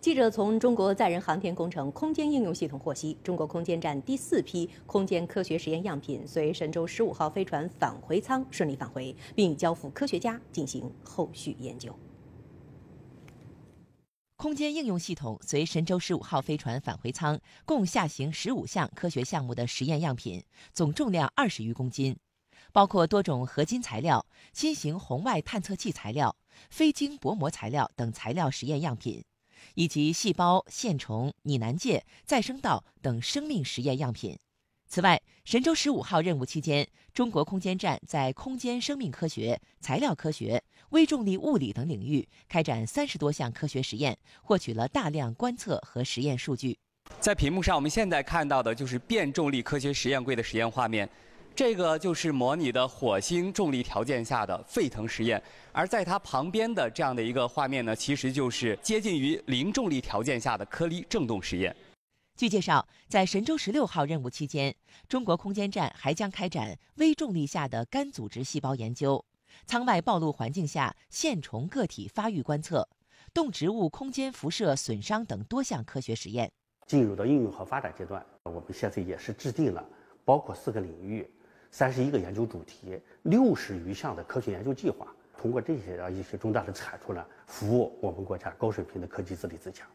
记者从中国载人航天工程空间应用系统获悉，中国空间站第四批空间科学实验样品随神舟十五号飞船返回舱顺利返回，并交付科学家进行后续研究。空间应用系统随神舟十五号飞船返回舱共下行十五项科学项目的实验样品，总重量二十余公斤，包括多种合金材料、新型红外探测器材料、非晶薄膜材料等材料实验样品。以及细胞、线虫、拟南芥、再生稻等生命实验样品。此外，神舟十五号任务期间，中国空间站在空间生命科学、材料科学、微重力物理等领域开展三十多项科学实验，获取了大量观测和实验数据。在屏幕上，我们现在看到的就是变重力科学实验柜的实验画面。这个就是模拟的火星重力条件下的沸腾实验，而在它旁边的这样的一个画面呢，其实就是接近于零重力条件下的颗粒振动实验。据介绍，在神舟十六号任务期间，中国空间站还将开展微重力下的肝组织细胞研究、舱外暴露环境下线虫个体发育观测、动植物空间辐射损伤等多项科学实验。进入到应用和发展阶段，我们现在也是制定了包括四个领域。三十一个研究主题，六十余项的科学研究计划，通过这些啊一些重大的产出呢，服务我们国家高水平的科技自立自强。